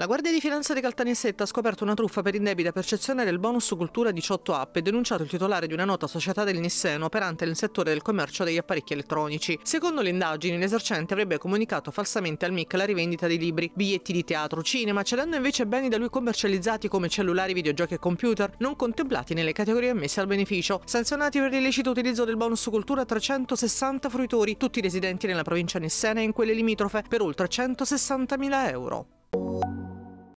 La Guardia di Finanza di Caltanissetta ha scoperto una truffa per indebita percezione del bonus cultura 18 app e denunciato il titolare di una nota società del Nisseno operante nel settore del commercio degli apparecchi elettronici. Secondo le indagini, l'esercente avrebbe comunicato falsamente al MIC la rivendita di libri, biglietti di teatro, cinema, cedendo invece beni da lui commercializzati come cellulari, videogiochi e computer, non contemplati nelle categorie ammesse al beneficio, sanzionati per l'illecito utilizzo del bonus cultura 360 fruitori, tutti residenti nella provincia nissena e in quelle limitrofe, per oltre 160.000 euro.